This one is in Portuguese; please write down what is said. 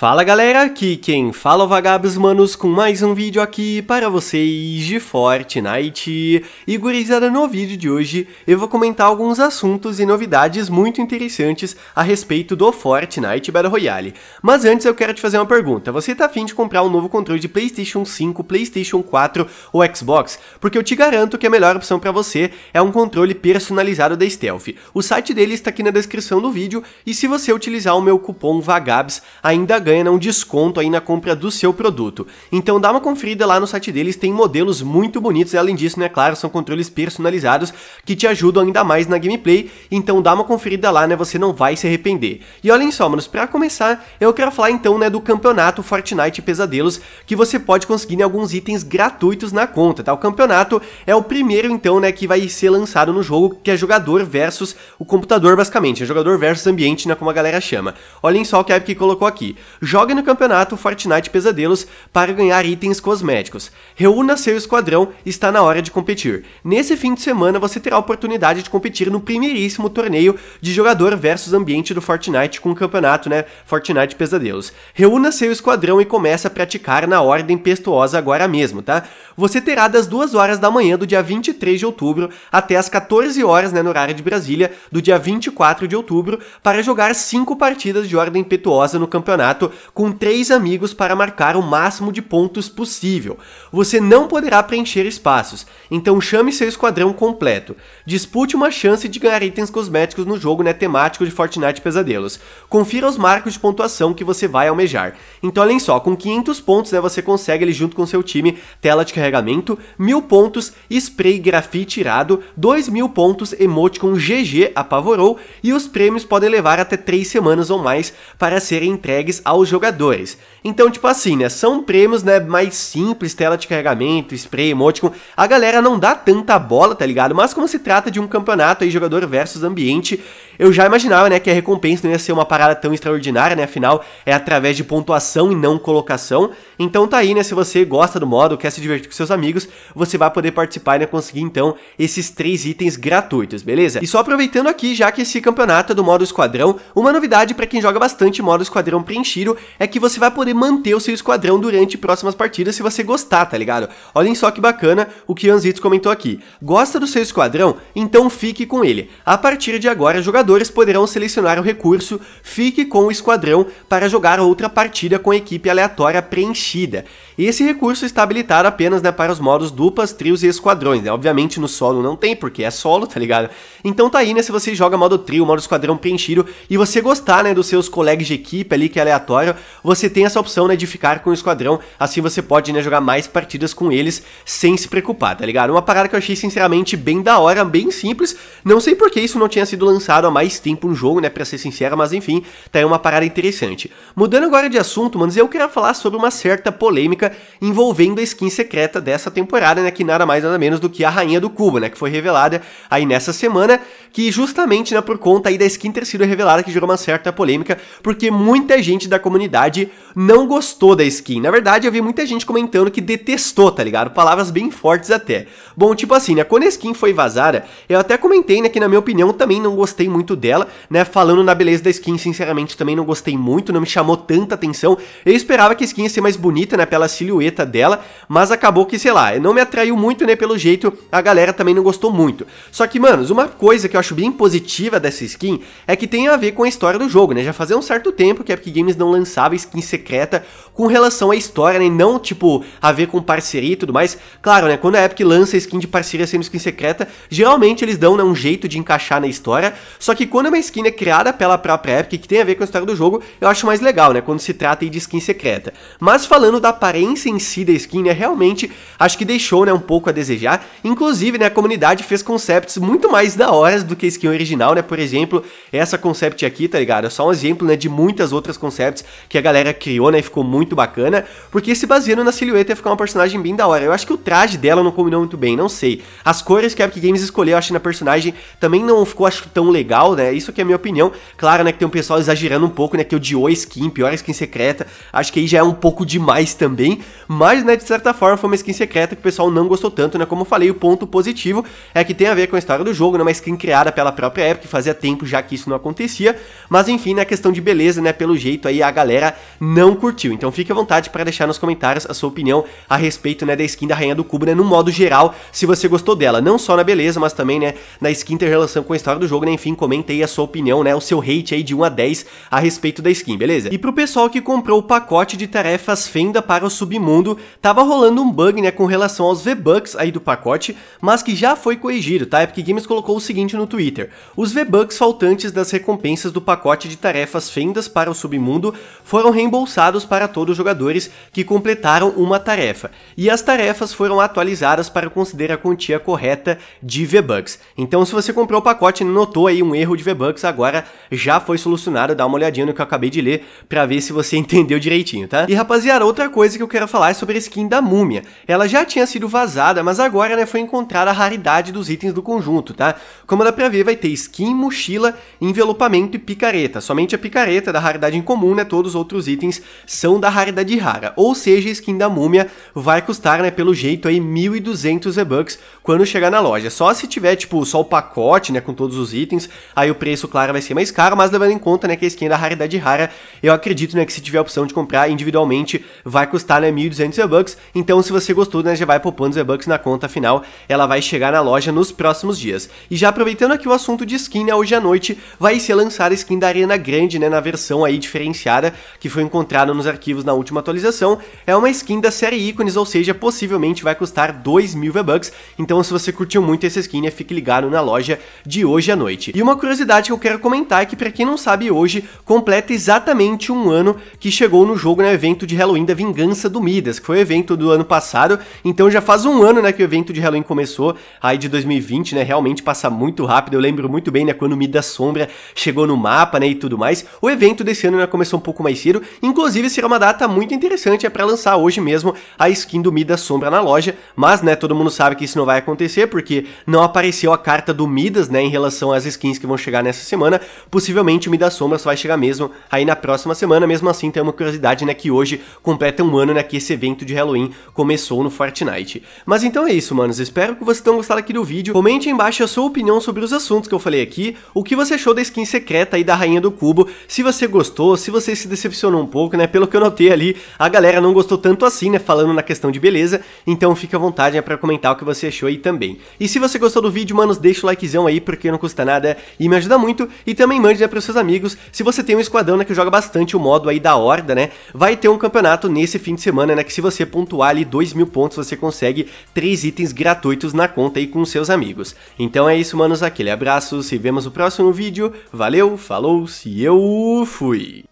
Fala galera, aqui quem fala é o Vagabos Manos com mais um vídeo aqui para vocês de Fortnite. E gurizada, no vídeo de hoje eu vou comentar alguns assuntos e novidades muito interessantes a respeito do Fortnite Battle Royale. Mas antes eu quero te fazer uma pergunta, você tá afim de comprar um novo controle de Playstation 5, Playstation 4 ou Xbox? Porque eu te garanto que a melhor opção para você é um controle personalizado da Stealth. O site dele está aqui na descrição do vídeo e se você utilizar o meu cupom VAGABS ainda ganha ganha um desconto aí na compra do seu produto. Então dá uma conferida lá no site deles, tem modelos muito bonitos, e além disso, né, claro, são controles personalizados que te ajudam ainda mais na gameplay, então dá uma conferida lá, né, você não vai se arrepender. E olhem só, manos, pra começar, eu quero falar então, né, do campeonato Fortnite Pesadelos, que você pode conseguir né, alguns itens gratuitos na conta, tá? O campeonato é o primeiro então, né, que vai ser lançado no jogo, que é jogador versus o computador, basicamente, é jogador versus ambiente, né, como a galera chama. Olhem só o que a Epic colocou aqui jogue no campeonato Fortnite Pesadelos para ganhar itens cosméticos. Reúna seu esquadrão, está na hora de competir. Nesse fim de semana você terá a oportunidade de competir no primeiríssimo torneio de jogador versus ambiente do Fortnite com o campeonato, né, Fortnite Pesadelos. Reúna seu esquadrão e comece a praticar na ordem pestuosa agora mesmo, tá? Você terá das 2 horas da manhã do dia 23 de outubro até as 14 horas, né, no horário de Brasília, do dia 24 de outubro, para jogar 5 partidas de ordem pestuosa no campeonato com três amigos para marcar o máximo de pontos possível. Você não poderá preencher espaços, então chame seu esquadrão completo. Dispute uma chance de ganhar itens cosméticos no jogo né, temático de Fortnite Pesadelos. Confira os marcos de pontuação que você vai almejar. Então olhem só, com 500 pontos né, você consegue ele junto com seu time tela de carregamento, 1000 pontos spray grafite tirado, 2000 pontos com GG apavorou e os prêmios podem levar até 3 semanas ou mais para serem entregues ao aos jogadores. Então, tipo assim, né, são prêmios, né, mais simples, tela de carregamento, spray, emoticon, a galera não dá tanta bola, tá ligado? Mas como se trata de um campeonato aí, jogador versus ambiente, eu já imaginava, né, que a recompensa não ia ser uma parada tão extraordinária, né, afinal é através de pontuação e não colocação, então tá aí, né, se você gosta do modo, quer se divertir com seus amigos, você vai poder participar e né, conseguir, então, esses três itens gratuitos, beleza? E só aproveitando aqui, já que esse campeonato é do modo esquadrão, uma novidade para quem joga bastante modo esquadrão preenchido, é que você vai poder manter o seu esquadrão durante próximas partidas se você gostar, tá ligado? Olhem só que bacana o que Anzitz comentou aqui. Gosta do seu esquadrão? Então fique com ele. A partir de agora, jogadores poderão selecionar o recurso Fique com o Esquadrão para jogar outra partida com equipe aleatória preenchida. Esse recurso está habilitado apenas né, para os modos duplas, trios e esquadrões. Né? Obviamente no solo não tem, porque é solo, tá ligado? Então tá aí, né, se você joga modo trio, modo esquadrão preenchido, e você gostar né, dos seus colegas de equipe ali, que é aleatório, você tem essa opção, né, de ficar com o esquadrão, assim você pode, né, jogar mais partidas com eles sem se preocupar, tá ligado? Uma parada que eu achei, sinceramente, bem da hora, bem simples, não sei porque isso não tinha sido lançado há mais tempo no jogo, né, pra ser sincero, mas enfim, tá aí uma parada interessante. Mudando agora de assunto, manos, eu queria falar sobre uma certa polêmica envolvendo a skin secreta dessa temporada, né, que nada mais nada menos do que a Rainha do Cubo, né, que foi revelada aí nessa semana, que justamente, né, por conta aí da skin ter sido revelada, que gerou uma certa polêmica, porque muita gente da comunidade comunidade não gostou da skin. Na verdade, eu vi muita gente comentando que detestou, tá ligado? Palavras bem fortes até. Bom, tipo assim, né? Quando a skin foi vazada, eu até comentei, né? Que na minha opinião também não gostei muito dela, né? Falando na beleza da skin, sinceramente, também não gostei muito, não me chamou tanta atenção. Eu esperava que a skin ia ser mais bonita, né? Pela silhueta dela, mas acabou que, sei lá, não me atraiu muito, né? Pelo jeito, a galera também não gostou muito. Só que, manos, uma coisa que eu acho bem positiva dessa skin é que tem a ver com a história do jogo, né? Já fazia um certo tempo que a Epic Games não lançava skin secreta com relação à história, né? Não, tipo, a ver com parceria e tudo mais. Claro, né? Quando a Epic lança skin de parceria sendo skin secreta, geralmente eles dão né, um jeito de encaixar na história. Só que quando é uma skin é criada pela própria Epic, que tem a ver com a história do jogo, eu acho mais legal, né? Quando se trata de skin secreta. Mas falando da aparência em si da skin, né? Realmente, acho que deixou, né? Um pouco a desejar. Inclusive, né? A comunidade fez concepts muito mais da hora do que a skin original, né? Por exemplo, essa concept aqui, tá ligado? É só um exemplo, né? De muitas outras concepts que a galera criou, né? Ficou muito bacana. Porque se baseando na silhueta ia ficar uma personagem bem da hora. Eu acho que o traje dela não combinou muito bem, não sei. As cores que a Epic Games escolheu, acho, na personagem também não ficou, acho, tão legal, né? Isso que é a minha opinião. Claro, né, que tem um pessoal exagerando um pouco, né? Que odiou a skin, pior skin secreta. Acho que aí já é um pouco demais também. Mas, né, de certa forma, foi uma skin secreta que o pessoal não gostou tanto, né? Como eu falei, o ponto positivo é que tem a ver com a história do jogo, né? Uma skin criada pela própria Epic, fazia tempo já que isso não acontecia. Mas enfim, na né, questão de beleza, né? Pelo jeito aí a galera não curtiu. Então fique à vontade para deixar nos comentários a sua opinião a respeito né, da skin da Rainha do Cubo, né, no modo geral, se você gostou dela, não só na beleza, mas também né, na skin ter relação com a história do jogo, né, enfim, comente aí a sua opinião, né, o seu hate aí de 1 a 10 a respeito da skin, beleza? E pro pessoal que comprou o pacote de tarefas Fenda para o Submundo, tava rolando um bug, né, com relação aos V-Bucks aí do pacote, mas que já foi corrigido, tá? Epic Games colocou o seguinte no Twitter, os V-Bucks faltantes das recompensas do pacote de tarefas Fendas para o Submundo foram reembolsados para todos os jogadores que completaram uma tarefa, e as tarefas foram atualizadas para considerar a quantia correta de V-Bucks. Então, se você comprou o pacote e notou aí um erro de V-Bucks, agora já foi solucionado, dá uma olhadinha no que eu acabei de ler para ver se você entendeu direitinho, tá? E rapaziada, outra coisa que eu quero falar é sobre a skin da múmia. Ela já tinha sido vazada, mas agora né, foi encontrada a raridade dos itens do conjunto, tá? Como dá pra ver, vai ter skin, mochila, envelopamento e picareta. Somente a picareta da raridade incomum, né? todos os outros itens são da raridade rara. Ou seja, a skin da múmia vai custar, né, pelo jeito aí 1.200 V-Bucks quando chegar na loja. Só se tiver, tipo, só o pacote, né, com todos os itens, aí o preço, claro, vai ser mais caro, mas levando em conta, né, que a skin é da raridade rara, eu acredito, né, que se tiver a opção de comprar individualmente, vai custar, né, 1.200 V-Bucks. Então, se você gostou, né, já vai poupando os V-Bucks na conta final, ela vai chegar na loja nos próximos dias. E já aproveitando aqui o assunto de skin, né, hoje à noite vai ser lançada a skin da Arena Grande, né, na versão aí diferenciada cara que foi encontrado nos arquivos na última atualização, é uma skin da série ícones, ou seja, possivelmente vai custar 2 mil V-Bucks, então se você curtiu muito essa skin, é, fique ligado na loja de hoje à noite. E uma curiosidade que eu quero comentar é que para quem não sabe, hoje completa exatamente um ano que chegou no jogo no né, evento de Halloween da Vingança do Midas, que foi o evento do ano passado, então já faz um ano né, que o evento de Halloween começou, aí de 2020, né, realmente passa muito rápido, eu lembro muito bem né, quando o Midas Sombra chegou no mapa né, e tudo mais, o evento desse ano né, começou um pouco pouco mais cedo. Inclusive, será uma data muito interessante, é para lançar hoje mesmo a skin do Midas Sombra na loja. Mas, né, todo mundo sabe que isso não vai acontecer, porque não apareceu a carta do Midas, né, em relação às skins que vão chegar nessa semana. Possivelmente o Midas Sombra só vai chegar mesmo aí na próxima semana. Mesmo assim, tem uma curiosidade, né, que hoje completa um ano, né, que esse evento de Halloween começou no Fortnite. Mas então é isso, manos. Espero que vocês tenham gostado aqui do vídeo. Comente aí embaixo a sua opinião sobre os assuntos que eu falei aqui, o que você achou da skin secreta aí da Rainha do Cubo, se você gostou, se você se decepcionou um pouco, né? Pelo que eu notei ali, a galera não gostou tanto assim, né? Falando na questão de beleza, então fica à vontade né, para comentar o que você achou aí também. E se você gostou do vídeo, manos, deixa o likezão aí, porque não custa nada e me ajuda muito. E também mande né, pros seus amigos, se você tem um esquadrão né, que joga bastante o modo aí da Horda, né? Vai ter um campeonato nesse fim de semana, né? Que se você pontuar ali 2 mil pontos, você consegue 3 itens gratuitos na conta aí com seus amigos. Então é isso, manos, aquele abraço, se vemos no próximo vídeo, valeu, falou, se eu fui!